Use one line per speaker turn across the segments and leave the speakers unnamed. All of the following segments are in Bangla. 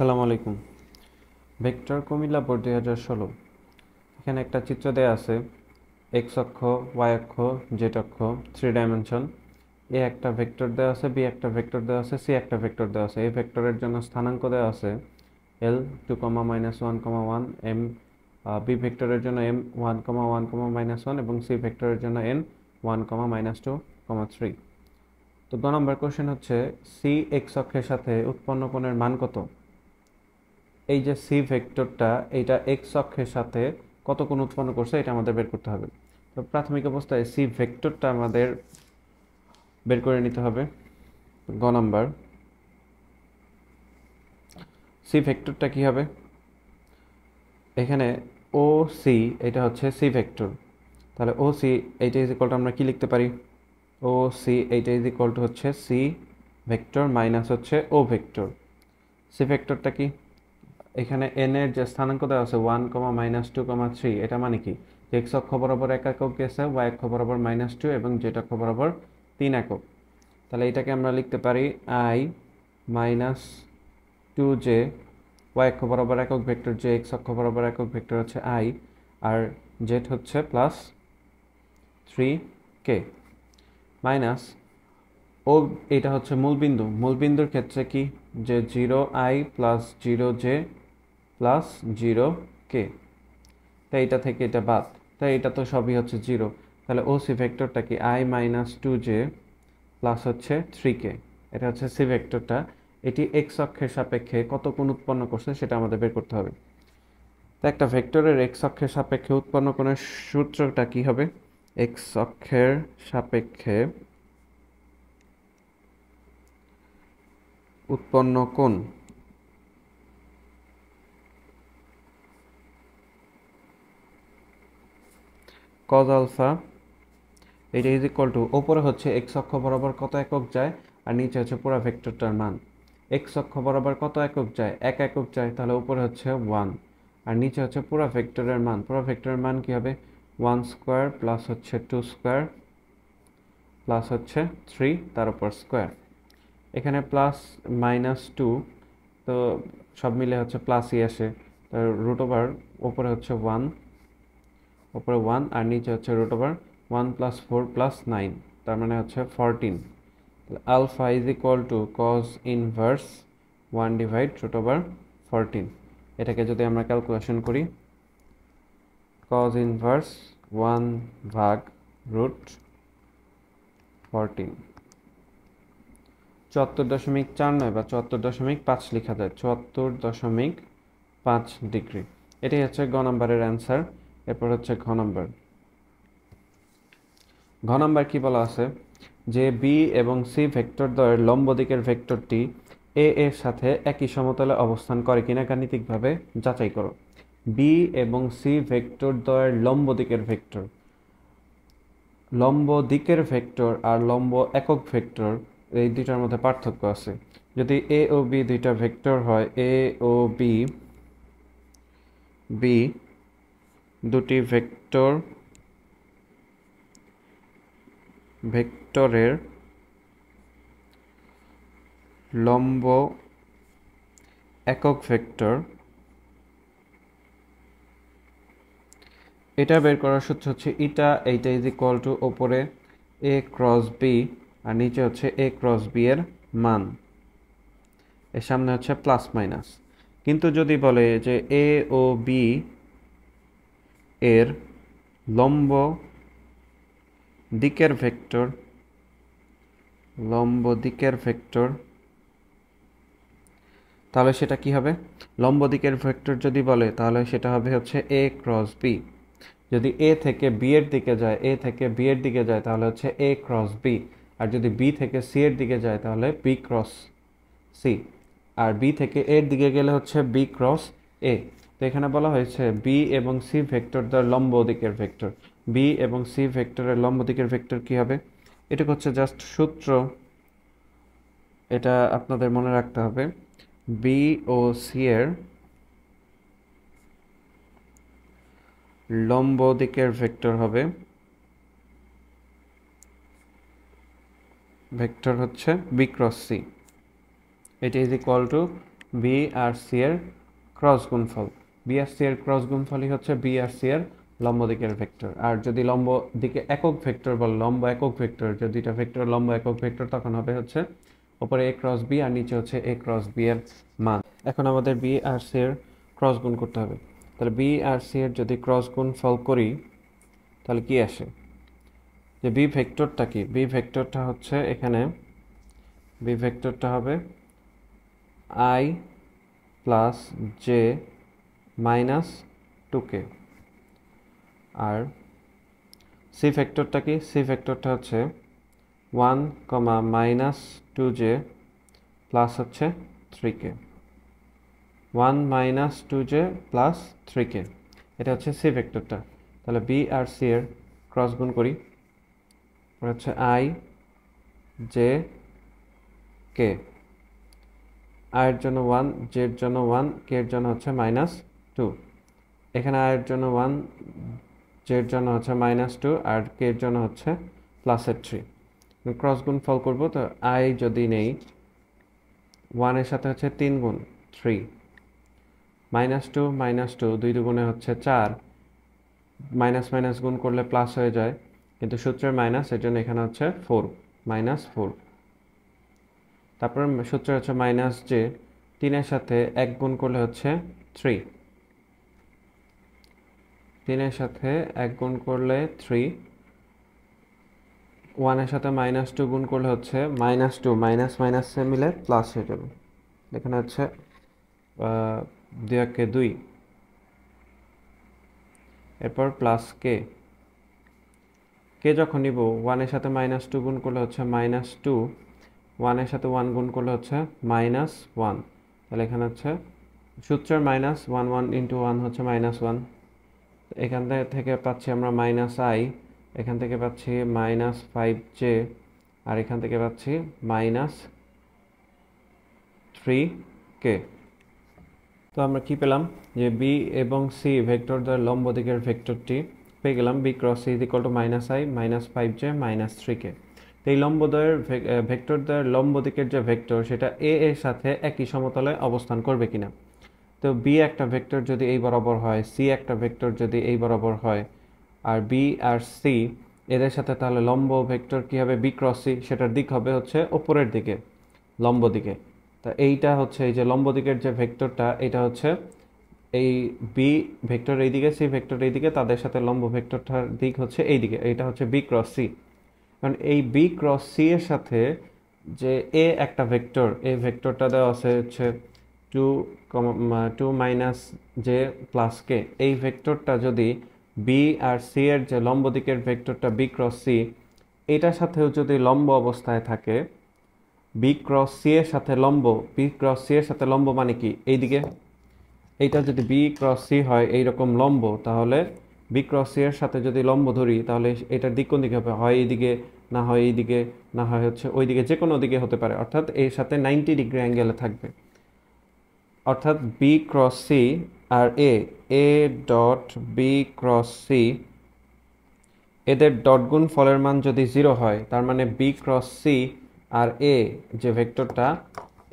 সালাম আলাইকুম ভেক্টর কুমিল্লা বোর্ড দুই হাজার ষোলো এখানে একটা চিত্র দেয়া আছে এক্স অক্ষ ওয়াই অক্ষ জেড অক্ষ থ্রি ডাইমেনশন এ একটা ভেক্টর দেওয়া আছে বি একটা ভেক্টর দেওয়া আছে সি একটা ভেক্টর দেওয়া আছে এই ভেক্টরের জন্য স্থানাঙ্ক দেওয়া আছে L two comma minus one comma one M B ভেক্টরের জন্য M one comma one comma minus one এবং সি ভেক্টরের জন্য N one comma minus two comma three তো দু নম্বর কোয়েশ্চেন হচ্ছে সি এক্স অক্ষের সাথে উৎপন্ন কোণের মান কত এই যে সি ভেক্টরটা এইটা এক্স অক্ষের সাথে কত কোণ উৎপন্ন করছে এটা আমাদের বের করতে হবে তো প্রাথমিক অবস্থায় সি ভেক্টরটা আমাদের বের করে নিতে হবে গ নাম্বার সি ভেক্টরটা কি হবে এখানে ও সি এটা হচ্ছে সি ভেক্টর তাহলে ও সি এইটা ইজ আমরা কি লিখতে পারি ও সি এইটা ইজ টু হচ্ছে সি ভেক্টর মাইনাস হচ্ছে ও ভেক্টর সি ভেক্টরটা কি এখানে এন এর যে স্থানাঙ্ক দেওয়া আছে one comma minus two comma three এটা মানে কি এক্স অক্ষ বরাবর এক একক গেছে ওয়াই অক্ষ বরাবর মাইনাস টু এবং জেড অক্ষ বরাবর তিন একক তাহলে এটাকে আমরা লিখতে পারি i minus two j Y অক্ষ বরাবর একক ভেক্টর জে এক্স অক্ষ বরাবর একক ভেক্টর হচ্ছে আই আর জেড হচ্ছে plus three k minus O এটা হচ্ছে মূলবিন্দু মূলবিন্দুর ক্ষেত্রে কি যে zero i plus zero j plus zero k তাই এটা থেকে এটা বাদ তাই এটা তো সবই হচ্ছে জিরো তাহলে ও সি ভেক্টরটা কি i minus two j plus হচ্ছে থ্রি কে এটা হচ্ছে সি ভেক্টরটা এটি এক্স অক্ষের সাপেক্ষে কত কোণ উৎপন্ন করছে সেটা আমাদের বের করতে হবে তো একটা ভেক্টরের এক্স অক্ষের সাপেক্ষে উৎপন্ন কোণের সূত্রটা কি হবে এক্স অক্ষের সাপেক্ষে উৎপন্ন কোণ কজ আলফা এটা ইজ ইকুয়াল টু ওপরে হচ্ছে এক্স অক্ষ বরাবর কত একক যায় আর নিচে হচ্ছে পুরো ভেক্টরটার মান এক্স অক্ষ বরাবর কত একক যায় এক একক যায় তাহলে উপরে হচ্ছে ওয়ান আর নিচে হচ্ছে পুরো ভেক্টরের মান পুরো ভেক্টরের মান কী হবে ওয়ান স্কোয়ার প্লাস হচ্ছে টু স্কোয়ার প্লাস হচ্ছে থ্রি তার উপর স্কোয়ার এখানে প্লাস মাইনাস টু তো সব মিলে হচ্ছে প্লাসই আসে রুট ওভার ওপরে হচ্ছে ওয়ান ওপরে ওয়ান আর নিচে হচ্ছে root over one plus four plus nine তার মানে হচ্ছে fourteen alpha is equal to cos inverse one divide root over fourteen এটাকে যদি আমরা ক্যালকুলেশন করি কজ ইনভার্স ওয়ান ভাগ রুট ফরটিন চুয়াত্তর দশমিক চার নয় বা চুয়াত্তর দশমিক পাঁচ লেখা যায় চুয়াত্তর দশমিক পাঁচ ডিগ্রি এটাই হচ্ছে গ নম্বরের অ্যান্সার এরপর হচ্ছে ঘ নম্বর ঘ নম্বর কি বলা আছে যে বি এবং সি ভেক্টর দ্বয়ের লম্ব দিকের ভেক্টরটি এ এর সাথে একই সমতলে অবস্থান করে কিনা গাণিতিকভাবে যাচাই করো বি এবং সি ভেক্টর দ্বয়ের লম্ব দিকের ভেক্টর লম্ব দিকের ভেক্টর আর লম্ব একক ভেক্টর এই দুইটার মধ্যে পার্থক্য আছে যদি এ ও বি দুইটা ভেক্টর হয় এ ও বি বি দুটি ভেক্টর ভেক্টরের লম্ব একক ভেক্টর এটা বের করার সূত্র হচ্ছে ইটা এইটা ইজ ইকুয়াল টু ওপরে এ ক্রস বি আর নিচে হচ্ছে এ ক্রস বি এর মান এর সামনে হচ্ছে প্লাস মাইনাস কিন্তু যদি বলে যে এ ও বি এর লম্ব দিকের ভেক্টর লম্ব দিকের ভেক্টর তাহলে সেটা কি হবে লম্ব দিকের ভেক্টর যদি বলে তাহলে সেটা হবে হচ্ছে এ ক্রস বি যদি এ থেকে বি এর দিকে যায় এ থেকে বি এর দিকে যায় তাহলে হচ্ছে এ ক্রস বি আর যদি বি থেকে সি এর দিকে যায় তাহলে বি ক্রস সি আর বি থেকে এর দিকে গেলে হচ্ছে বি ক্রস এ তো এখানে বলা হয়েছে বি এবং সি ভেক্টর দ্য লম্ব দিকের ভেক্টর বি এবং সি ভেক্টরের লম্ব দিকের ভেক্টর কী হবে এটা হচ্ছে জাস্ট সূত্র এটা আপনাদের মনে রাখতে হবে বি ও সি এর লম্ব দিকের ভেক্টর হবে ভেক্টর হচ্ছে বি ক্রস সি এটি ইজ ইকুয়াল টু বি আর সি এর ক্রস গুণফল বি আর সি এর ক্রস গুণফলই হচ্ছে বি আর সি এর লম্ব দিকের ভেক্টর আর যদি লম্ব দিকে একক ভেক্টর বল লম্ব একক ভেক্টর যদি দুইটা ভেক্টর লম্ব একক ভেক্টর তখন হবে হচ্ছে ওপরে এ ক্রস বি আর নিচে হচ্ছে এ ক্রস বি এর মান এখন আমাদের বি আর সি এর ক্রস গুণ করতে হবে তাহলে বি আর সি এর যদি ক্রস গুণ ফল করি তাহলে কি আসে যে বি ভেক্টরটা কি বি ভেক্টরটা হচ্ছে এখানে বি ভেক্টরটা হবে i plus j minus two k আর সি ফ্যাক্টরটা কি সি ফ্যাক্টরটা হচ্ছে one comma minus two j plus হচ্ছে three k one minus two j plus three k এটা হচ্ছে সি ভেক্টরটা তাহলে বি আর সি এর ক্রস গুণ করি হচ্ছে আই জে কে আয়ের জন্য ওয়ান জের জন্য ওয়ান কে এর জন্য হচ্ছে মাইনাস টু এখানে আয়ের জন্য ওয়ান জের জন্য হচ্ছে মাইনাস টু আর কে এর জন্য হচ্ছে প্লাসের থ্রি ক্রস গুণ ফল করবো তো আই যদি নেই ওয়ানের সাথে হচ্ছে তিন গুণ three minus two minus two দুই দুগুণে হচ্ছে চার মাইনাস মাইনাস গুণ করলে প্লাস হয়ে যায় কিন্তু সূত্রের মাইনাস এর জন্য এখানে হচ্ছে ফোর মাইনাস ফোর তারপর সূত্রে হচ্ছে মাইনাস জে তিনের সাথে এক গুণ করলে হচ্ছে থ্রি তিনের সাথে এক গুণ করলে থ্রি ওয়ানের সাথে মাইনাস টু গুণ করলে হচ্ছে মাইনাস টু মাইনাস মাইনাসে মিলে প্লাস হয়ে যাবে এখানে হচ্ছে দুই একে দুই এরপর প্লাস কে কে যখন নিব ওয়ানের সাথে মাইনাস টু গুণ করলে হচ্ছে মাইনাস টু ওয়ানের সাথে ওয়ান গুণ করলে হচ্ছে মাইনাস ওয়ান তাহলে এখানে হচ্ছে সূত্রের minus one one into one হচ্ছে মাইনাস ওয়ান এখান থেকে পাচ্ছি আমরা মাইনাস আই এখান থেকে পাচ্ছি মাইনাস ফাইভ জে আর এখান থেকে পাচ্ছি মাইনাস থ্রি কে তো আমরা কি পেলাম যে বি এবং সি ভেক্টর দ্বারা লম্ব দিকের ভেক্টরটি পেয়ে গেলাম B cross C is to minus i minus five j minus three k তো এই লম্বদয়ের ভেক্টরদ্বয়ের লম্ব দিকের যে ভেক্টর সেটা এ এর সাথে একই সমতলে অবস্থান করবে কিনা তো বি একটা ভেক্টর যদি এই বরাবর হয় সি একটা ভেক্টর যদি এই বরাবর হয় আর বি আর সি এদের সাথে তাহলে লম্ব ভেক্টর কী হবে বি ক্রস সি সেটার দিক হবে হচ্ছে ওপরের দিকে লম্ব দিকে তা এইটা হচ্ছে এই যে লম্ব দিকের যে ভেক্টরটা এটা হচ্ছে এই বি ভেক্টর এইদিকে সি ভেক্টর এইদিকে তাদের সাথে লম্ব ভেক্টরটার দিক হচ্ছে এইদিকে এইটা হচ্ছে বি ক্রস সি কারণ এই বি ক্রস সি এর সাথে যে এ একটা ভেক্টর এই ভেক্টরটা দেওয়া আছে হচ্ছে two two minus j plus k এই ভেক্টরটা যদি বি আর সি এর যে লম্ব দিকের ভেক্টরটা বি ক্রস সি এটার সাথেও যদি লম্ব অবস্থায় থাকে বি ক্রস সি এর সাথে লম্ব বি ক্রস সি এর সাথে লম্ব মানে কি এইদিকে এইটা যদি বি ক্রস সি হয় এইরকম লম্ব তাহলে বি ক্রস সি এর সাথে যদি লম্ব ধরি তাহলে এটার দিক কোন দিকে হবে হয় এইদিকে না হয় এইদিকে না হয় হচ্ছে ওইদিকে যে কোনো দিকে হতে পারে অর্থাৎ এর সাথে নাইনটি ডিগ্রি অ্যাঙ্গেলে থাকবে অর্থাৎ বি ক্রস সি আর A A dot B cross C এদের ডট গুণ ফলের মান যদি জিরো হয় তার মানে বি ক্রস সি আর এ যে ভেক্টরটা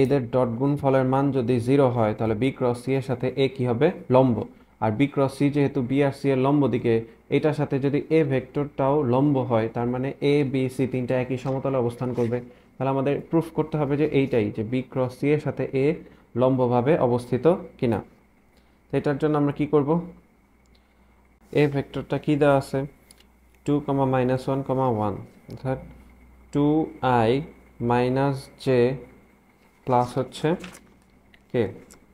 এদের ডট গুণ ফলের মান যদি জিরো হয় তাহলে বি ক্রস সি এর সাথে এ কি হবে লম্ব আর বি ক্রস সি যেহেতু বি আর সি এর লম্ব দিকে এটার সাথে যদি এ ভেক্টরটাও লম্ব হয় তার মানে এ বি সি তিনটা একই সমতলে অবস্থান করবে তাহলে আমাদের প্রুফ করতে হবে যে এইটাই যে বি ক্রস সি এর সাথে এ লম্বভাবে অবস্থিত কিনা এটার জন্য আমরা কি করব এ ভেক্টরটা কি দেওয়া আছে two comma minus one comma one অর্থাৎ two i minus j plus হচ্ছে k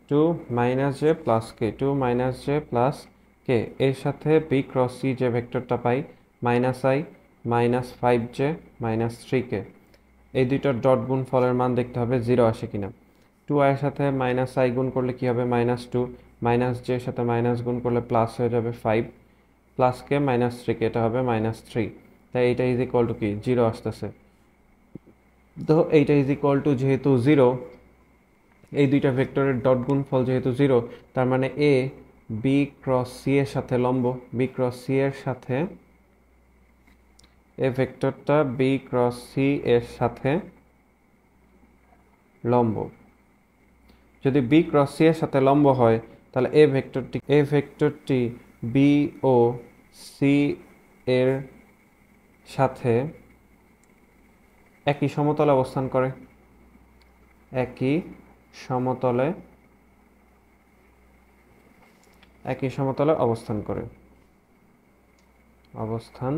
two minus j plus k two minus j plus k এর সাথে বি ক্রস সি যে ভেক্টরটা পাই minus i minus five j minus three k এই দুইটার ডট গুণ ফলের মান দেখতে হবে জিরো আসে কিনা টু আয়ের সাথে মাইনাস আই গুণ করলে কি হবে মাইনাস টু মাইনাস জে সাথে মাইনাস গুণ করলে প্লাস হয়ে যাবে ফাইভ কে মাইনাস থ্রিকে এটা হবে মাইনাস থ্রি তাই এইটা ইজ ইকুয়াল টু কি জিরো আসতেছে তো এইটা ইজ ইকুয়াল টু যেহেতু জিরো এই দুইটা ভেক্টরের ডট ফল যেহেতু জিরো তার মানে এ বি ক্রস সি এর সাথে লম্ব বি ক্রস সি এর সাথে এ ভেক্টরটা বি ক্রস সি এর সাথে লম্ব যদি বি ক্রস সি এর সাথে লম্ব হয় তাহলে এ ভেক্টরটি এ ভেক্টরটি বি ও সি এর সাথে একই সমতলে অবস্থান করে একই সমতলে একই সমতলে অবস্থান করে অবস্থান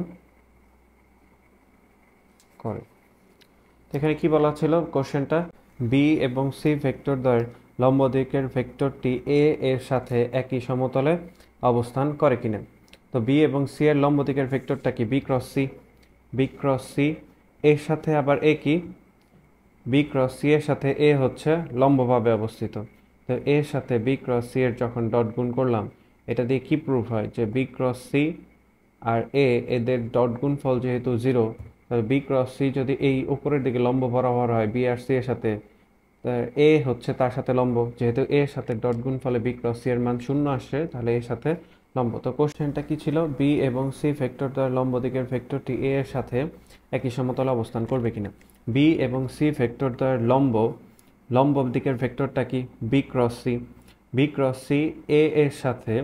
করে এখানে কি বলা ছিল কোশ্চেনটা বি এবং সি ভেক্টর দ্বয়ের লম্ব দিকের ভেক্টরটি এ এর সাথে একই সমতলে অবস্থান করে কিনা তো বি এবং সি এর লম্ব দিকের ভেক্টরটা কি B cross C B cross C এর সাথে আবার এ কি বি ক্রস সি এর সাথে এ হচ্ছে লম্বভাবে অবস্থিত তো এর সাথে বি ক্রস সি এর যখন ডট গুণ করলাম এটা দিয়ে কি প্রুফ হয় যে বি ক্রস সি আর এ এদের ডট গুণ ফল যেহেতু জিরো তাহলে বি ক্রস সি যদি এই উপরের দিকে লম্ব বরাবর হয় বি আর সি এর সাথে এ হচ্ছে তার সাথে লম্ব যেহেতু এর সাথে ডট গুণ ফলে বি ক্রস সি এর মান শূন্য আসছে তাহলে এর সাথে লম্ব তো কোশ্চেনটা কি ছিল বি এবং সি ভেক্টর দ্বারা লম্ব দিকের ভেক্টরটি এ এর সাথে একই সমতলে অবস্থান করবে কিনা বি এবং সি ভেক্টর দ্বারা লম্ব লম্ব দিকের ভেক্টরটা কি B cross C B cross C A এর সাথে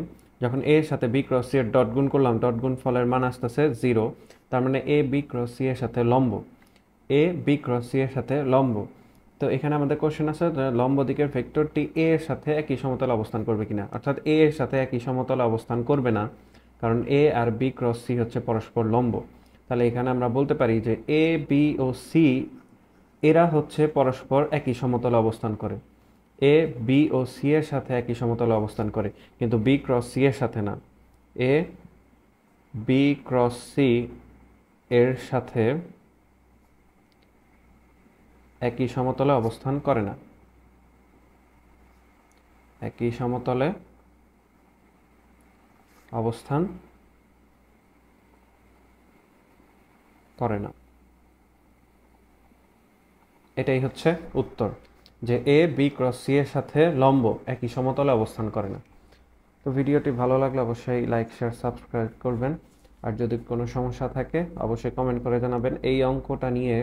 যখন এর সাথে বি ক্রস সি এর ডট গুণ করলাম ডট গুণ ফলের মান আসতেছে জিরো তার মানে এ বি ক্রস সি এর সাথে লম্ব এ বি ক্রস সি এর সাথে লম্ব তো এখানে আমাদের কোশ্চেন আছে লম্ব দিকের ভেক্টরটি এ এর সাথে একই সমতলে অবস্থান করবে কিনা অর্থাৎ এ এর সাথে একই সমতলে অবস্থান করবে না কারণ এ আর বি ক্রস সি হচ্ছে পরস্পর লম্ব তাহলে এখানে আমরা বলতে পারি যে এ বি ও সি এরা হচ্ছে পরস্পর একই সমতলে অবস্থান করে এ বি ও সি এর সাথে একই সমতলে অবস্থান করে কিন্তু বি ক্রস সি এর সাথে না এ বি ক্রস সি এর সাথে একই সমতলে অবস্থান করে না একই সমতলে অবস্থান করে না এটাই হচ্ছে উত্তর যে এ বি ক্রস সি এর সাথে লম্ব একই সমতলে অবস্থান করে না তো ভিডিওটি ভালো লাগলে অবশ্যই লাইক শেয়ার সাবস্ক্রাইব করবেন আর যদি কোনো সমস্যা থাকে অবশ্যই কমেন্ট করে জানাবেন এই অঙ্কটা নিয়ে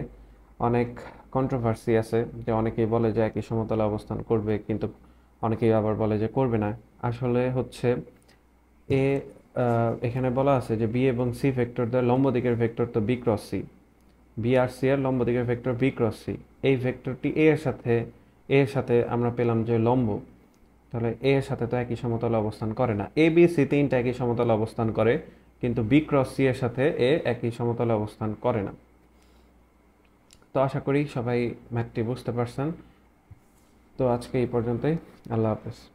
অনেক কন্ট্রোভার্সি আছে যে অনেকেই বলে যে একই সমতলে অবস্থান করবে কিন্তু অনেকেই আবার বলে যে করবে না আসলে হচ্ছে এ এখানে বলা আছে যে বি এবং সি ভেক্টর দ্বারা লম্ব দিকের ভেক্টর তো বি ক্রস সি বি আর সি আর লম্ব দিকের ভেক্টর বি ক্রস সি এই ভেক্টরটি এ এর সাথে এ এর সাথে আমরা পেলাম যে লম্ব তাহলে এ এর সাথে তো একই সমতলে অবস্থান করে না এ বি সি তিনটা একই সমতলে অবস্থান করে কিন্তু বি ক্রস সি এর সাথে এ একই সমতলে অবস্থান করে না তো আশা করি সবাই ম্যাথটি বুঝতে পারছেন তো আজকে এই পর্যন্তই আল্লাহ হাফেজ